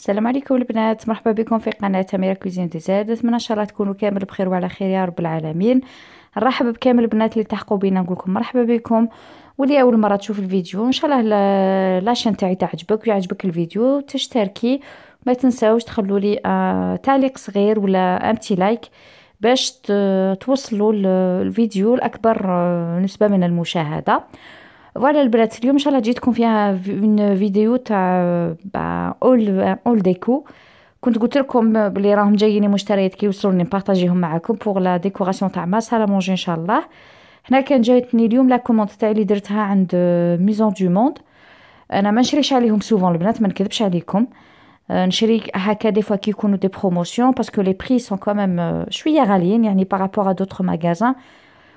السلام عليكم البنات مرحبا بكم في قناه تميره كوزين دي زاد نتمنى ان شاء الله تكونوا كامل بخير وعلى خير يا رب العالمين نرحب بكامل البنات اللي تحقوا بينا نقول لكم مرحبا بكم واللي اول مره تشوف الفيديو ان شاء الله لاشين تاعي تعجبك ويعجبك الفيديو تشتركي ما تنساوش تخلوا لي آه تعليق صغير ولا امتي لايك باش توصلوا الفيديو لاكبر آه، نسبه من المشاهده فوالا البنات اليوم ان شاء الله جيتكم فيها اون فيديو تاع اول اول ديكو كنت قلت لكم بلي راهم جايين مشتريات كيوصلوني نبارطاجيهم معكم بوغ لا ديكوراسيون تاع ما سالا مونجي ان شاء الله هنا كان جاتني اليوم لا كوموند تاعي اللي درتها عند ميزون دو موند انا ما نشريش عليهم سوفون البنات ما نكذبش عليكم نشري هكا دي فوا كي يكونوا دي بروموسيون باسكو لي بري سون كوميم شويه غاليين يعني بارابور ا دوطخ ماغازان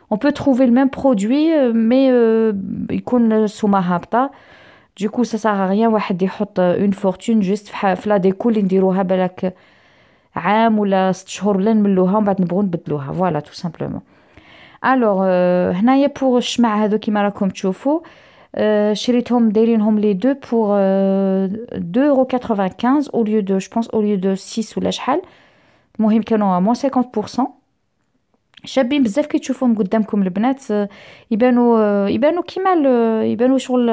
on peut trouver le même produit, euh, mais euh, il compte sous ma Du coup, ça sert à rien de euh, une fortune juste dans la déco, l'indirouhabalak, am ou la stchorlen, Voilà, tout simplement. Alors, deux pour chmer à qui vingt شريتهم دايرينهم lieu des pour 2.95 au lieu de six la mon 6 ولا moins المهم كانوا 50% شابين بزاف كي تشوفوهم قدامكم البنات يبانو آه، يبانو آه، كيما آه، يبانو شغل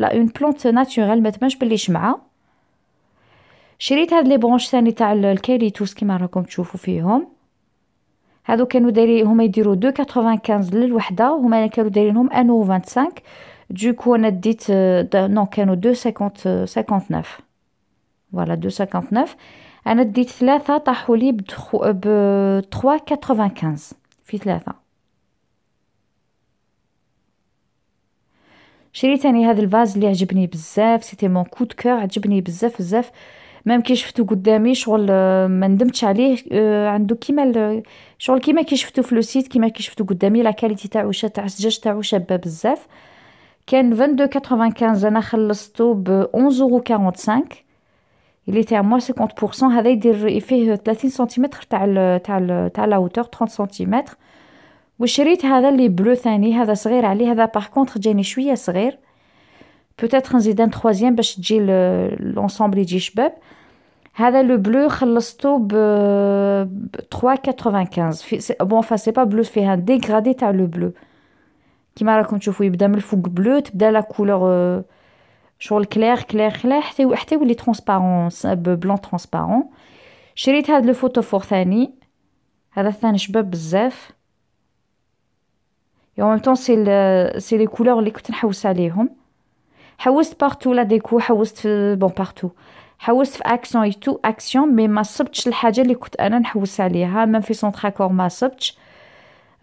لا اون بلونت ناتوريل ما تبانش باللي شمعه شريت هاد لي برونش ثاني تاع الكاليتوس كيما راكم تشوفوا فيهم هادو كانوا دايرين هما يديروا 2.95 للوحده هما كانوا دايرينهم 1.25 دوكو انا ديت نو كانوا 2.59 فوالا 2.59 انا ديت ثلاثه طاحوا لي ب 3.95 في ثلاثة شريتني هذا الفاز اللي عجبني بزاف سيتي مون كود كور عجبني بزاف بزاف ميم كي شفتو قدامي شغل آه، ما ندمتش عليه آه، عنده كيما شغل كيما كي شفتو في لو سيت كيما كي شفتو قدامي لا كاليتي تاعو تاع الزجاج تاعو شابه بزاف كان 22.95 انا خلصتو ب 11.45 Il était à moins 50%. Il fait 30 cm, tu la hauteur 30 cm. Mon chérie, il a le bleu, il a le sereil. Par il a le bleu, il a le sereil. Peut-être qu'il y a un troisième, parce que j'ai l'ensemble du jishbab. Il a le bleu, il a 3,95. enfin, ce n'est pas bleu, c'est un dégradé, il a le bleu. Il a le bleu, il a la couleur. Euh, شغل كلير كلير كلير حتى حتى يولي ترونسبارون بلون ترونسبارون شريت هاد لو فوتو فور ثاني هذا ثاني شباب بزاف يوم ميم طون سي سي لي كولور اللي كنت نحوس عليهم حوست بارتو لا ديكو حوست في بون بارتو حوست في اكسيون تو اكسيون مي ما صبتش الحاجه اللي كنت انا نحوس عليها ميم في سونتر كور ما صبتش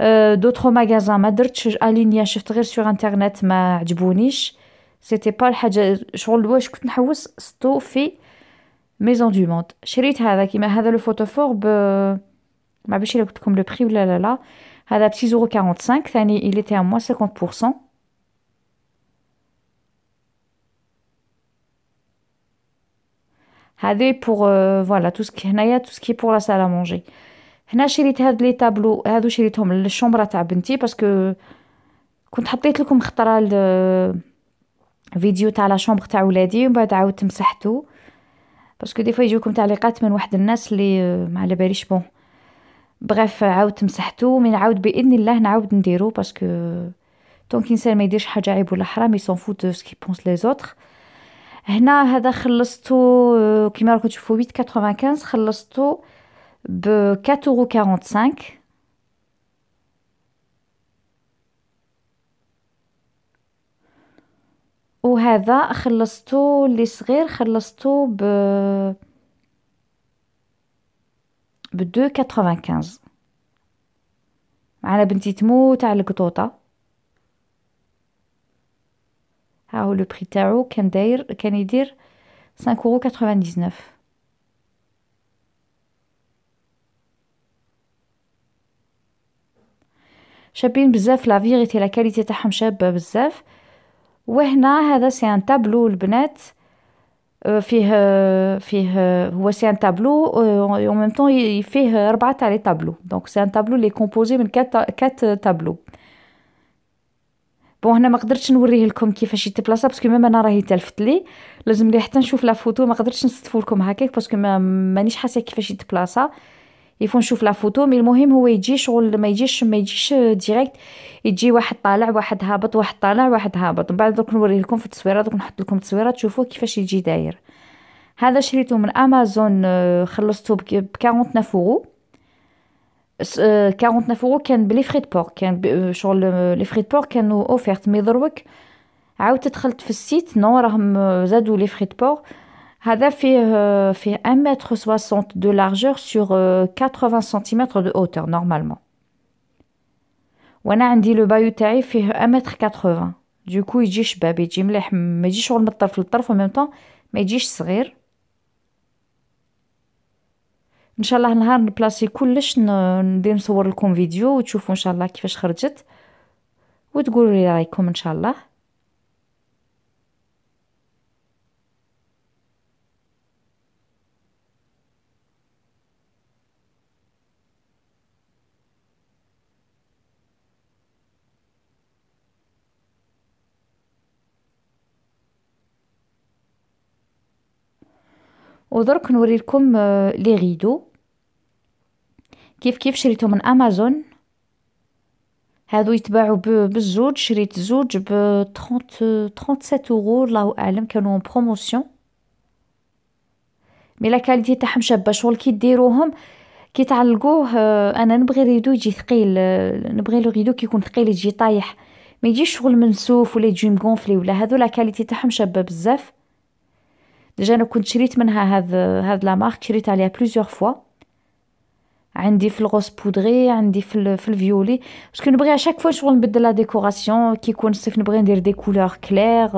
أه euh، ماغازا ما درتش الينيا شفت غير سوغ انترنت ما عجبونيش سيتي با الحاجه شغل واش كنت نحوس سطو في ميزون دو موند شريت هذا كيما هذا لو فوتوفور ب ما باش قلت لكم لو بري ولا لا لا هذا ب 6 6.45 ثاني il était à moins 50% هذا pour euh, voilà tout ce qui هنايا tout ce qui est pour la salle à manger هنا شريت هاد لي تابلو هادو شريتهم للشومبره تاع بنتي باسكو كنت حطيت لكم خطره فيديو تاع لا شومبر تاع ولادي ومن بعد عاودت مسحتو باسكو دي فوا يجيوكم تعليقات من واحد الناس اللي آه، ما على باليش بون بغيف آه، عاودت مسحتو من عاود باذن الله نعاود نديرو باسكو دونك آه، الانسان ما يديرش حاجه عيب ولا حرام يسون فوت دو سكي بونس لي زوتر هنا هذا خلصتو كيما راكم تشوفوا 8.95 خلصتو ب 4.45 وهذا خلصتو اللي صغير خلصتو ب بدو 295 على بنتي تموت على القطوطة ها هو لو بري تاعو كان داير كان يدير 5.99 اورو شابين بزاف لا فيغيتي لا كاليتي تاعهم شابه بزاف وهنا هذا سي ان تابلو البنات آه، فيه آه، فيه آه، هو سي ان تابلو اون ميم طون فيه ربعه تاع لي تابلو دونك سي ان تابلو لي كومبوزي من كات كات تابلو بون هنا ما قدرتش نوريه لكم كيفاش يتبلاصا باسكو ميم انا راهي تلفت لي لازم لي حتى نشوف لا فوتو ما قدرتش نصدفو لكم هكاك باسكو مانيش حاسه كيفاش يتبلاصا يفون نشوف لا فوتو مي المهم هو يجي شغل ما يجيش ما يجيش ديريكت آه، يجي واحد طالع واحد هابط واحد طالع واحد هابط من بعد دوك نوري لكم في التصويره دوك نحط لكم التصويره تشوفوه كيفاش يجي داير هذا شريته من امازون آه، خلصته ب 49 يورو 49 يورو كان بلي فري بور كان آه، شغل لي فري بور كانوا اوفيرت مي دروك عاودت دخلت في السيت نو راهم زادوا لي فري بور هذا فيه فيه 1 متر 60 دو لارجور سور 80 سنتيمتر دو هوتور نورمالمون وانا عندي لو بايو تاعي فيه 1 متر 80 دوكو يجي شباب يجي مليح ما يجيش غير من الطرف للطرف وميم طون ما يجيش صغير ان شاء الله نهار نبلاسي كلش ندير نصور لكم فيديو وتشوفوا ان شاء الله كيفاش خرجت وتقولوا لي رايكم ان شاء الله ودرك نوريلكم آه، لي غيدو كيف كيف شريتهم من امازون هادو يتباعوا بالزوج شريت زوج ب 30 37 اورو الله اعلم كانوا بروموسيون مي لا كاليتي تاعهم شابه شغل كي ديروهم كي تعلقوه آه، انا نبغي ريدو يجي ثقيل آه، نبغي لو ريدو كيكون ثقيل يجي طايح ما يجيش شغل منسوف ولا يجي مغونفلي ولا هادو لا كاليتي تاعهم شابه بزاف ديجا انا كنت شريت منها هاد هاد لا مارك شريت عليها بليزيور فوا عندي في الغوس بودغي عندي في ال... في الفيولي باسكو نبغي على شاك فوا شغل نبدل لا ديكوراسيون كي يكون الصيف نبغي ندير دي كولور كلير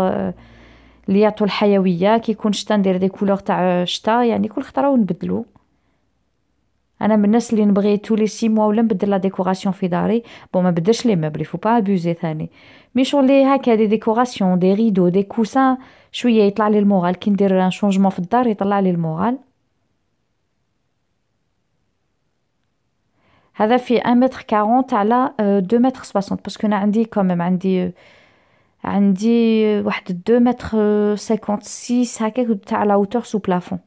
اللي يعطوا الحيويه كي يكون شتا ندير دي كولور تاع الشتا يعني كل خطره ونبدلو Je suis allé tous les 6 mois et je de la décoration. Bon, je suis allé les meubles, il ne faut pas abuser. Mais si vous avez des décorations, des rideaux, des coussins, je suis moral. Vous avez le moral. of avez moral. Vous avez le moral. Vous la 2m Vous Vous sous le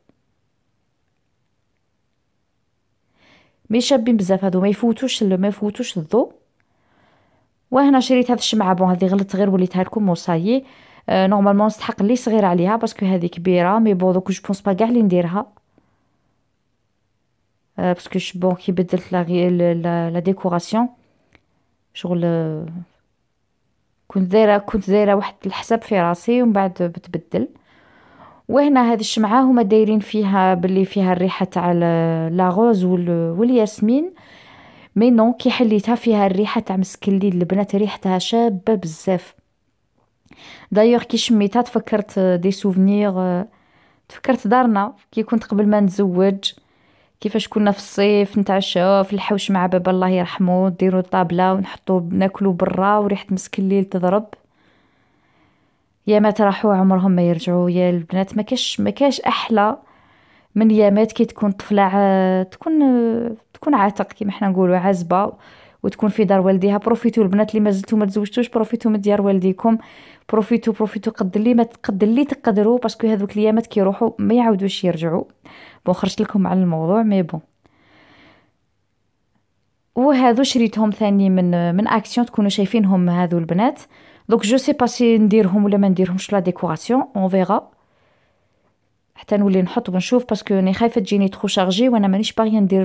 مي شابين بزاف هادو ما يفوتوش ما يفوتوش الضو وهنا شريت هاد الشمعه بون هذه غلطت غير وليتها لكم وصايي آه نورمالمون نستحق لي صغير عليها باسكو هذه كبيره مي بون دوك جو بونس با كاع لي نديرها آه باسكو بون كي بدلت لا لا ديكوراسيون شغل كنت دايره كنت دايره واحد الحساب في راسي ومن بعد بتبدل وهنا هذه الشمعة هما دايرين فيها باللي فيها الريحة تاع لاغوز والياسمين مي نو كي حليتها فيها الريحة تاع مسك الليل البنات ريحتها شابة بزاف دايوغ كي شميتها تفكرت دي سوفنيغ تفكرت دارنا كي كنت قبل ما نتزوج كيفاش كنا في الصيف نتعشاو في الحوش مع بابا الله يرحمه ديروا الطابله ونحطوا ناكلو برا وريحه مسك الليل تضرب يامات راحوا عمرهم ما يرجعوا يا البنات ما كاش ما كاش احلى من يامات كي تكون طفله تكون تكون عاتق كيما حنا نقولوا عازبه وتكون في دار والديها بروفيتو البنات اللي مازلتو ما تزوجتوش بروفيتو من ديار والديكم بروفيتو بروفيتو قد اللي ما تقد اللي تقدروا باسكو هذوك الايامات كيروحوا ما يعاودوش يرجعوا بون خرجت لكم على الموضوع مي بون وهذو شريتهم ثاني من من اكسيون تكونوا شايفينهم هذو البنات آه دونك جو سي با سي نديرهم ولا ما نديرهمش لا ديكوراسيون اون فيغا حتى نولي نحط ونشوف باسكو راني خايفه تجيني تخو شارجي وانا مانيش باغيه ندير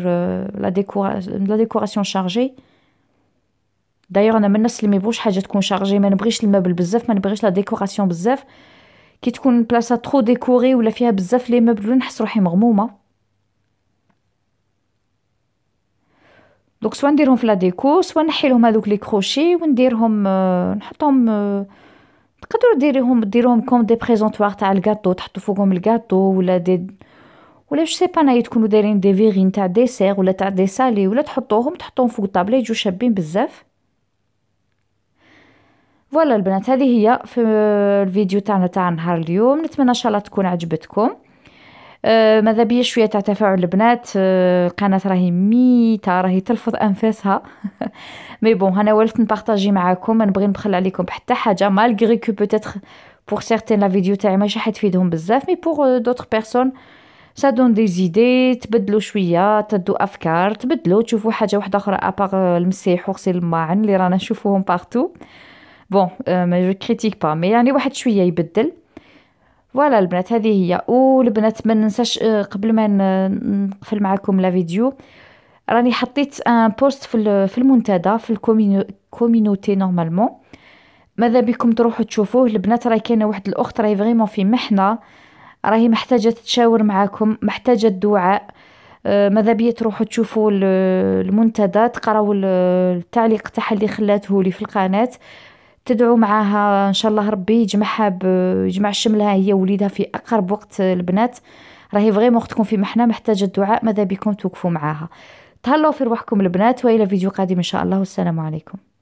لا ديكورا لا ديكوراسيون شارجي دايوغ انا من الناس اللي ما حاجه تكون شارجي ما نبغيش المبل بزاف ما نبغيش لا ديكوراسيون بزاف كي تكون بلاصه ترو ديكوري ولا فيها بزاف لي مبل نحس روحي مغمومه دونك سوا نديرهم في لا ديكو سوا نحي لهم هذوك لي كروشي ونديرهم آه، نحطهم آه، تقدروا ديريهم ديروهم كوم دي بريزونطوار تاع الكاطو تحطوا فوقهم الكاطو ولا دي ولا جو سي با نا تكونوا دايرين دي فيغين تاع ديسير ولا تاع دي سالي ولا تحطوهم تحطوهم فوق الطابله يجوا شابين بزاف فوالا البنات هذه هي في الفيديو تاعنا تاع نهار اليوم نتمنى ان شاء الله تكون عجبتكم آه، ماذا بيا شويه تاع تفاعل البنات آه، القناه راهي ميته راهي تلفظ انفاسها مي بون انا ولفت نبارطاجي معاكم نبغي نبخل عليكم حتى حاجه مالغري كو بوتيتر بوغ سيرتين لا فيديو تاعي ماشي حتفيدهم بزاف مي بوغ دوطخ بيرسون سا دون دي زيدي تبدلوا شويه تدوا افكار تبدلوا تشوفوا حاجه واحده اخرى ابار euh، المسيح وغسل الماعن اللي رانا نشوفوهم بارتو بون ما كريتيك با مي يعني واحد شويه يبدل فوالا البنات هذه هي والبنات ما ننساش آه، قبل ما نقفل معكم لا فيديو راني حطيت ان بوست في في المنتدى في الكوميونيتي نورمالمون ماذا بكم تروحوا تشوفوه البنات راهي كاينه واحد الاخت راهي فريمون في محنه راهي محتاجه تتشاور معاكم محتاجه الدعاء آه، ماذا بيا تروحوا تشوفوا المنتدى تقراو التعليق تاعها اللي خلاته لي في القناه تدعو معاها ان شاء الله ربي يجمعها يجمع شملها هي وليدها في اقرب وقت البنات راهي فريمون اختكم في محنه محتاجه الدعاء ماذا بكم توقفوا معاها تهلاو في روحكم البنات والى فيديو قادم ان شاء الله والسلام عليكم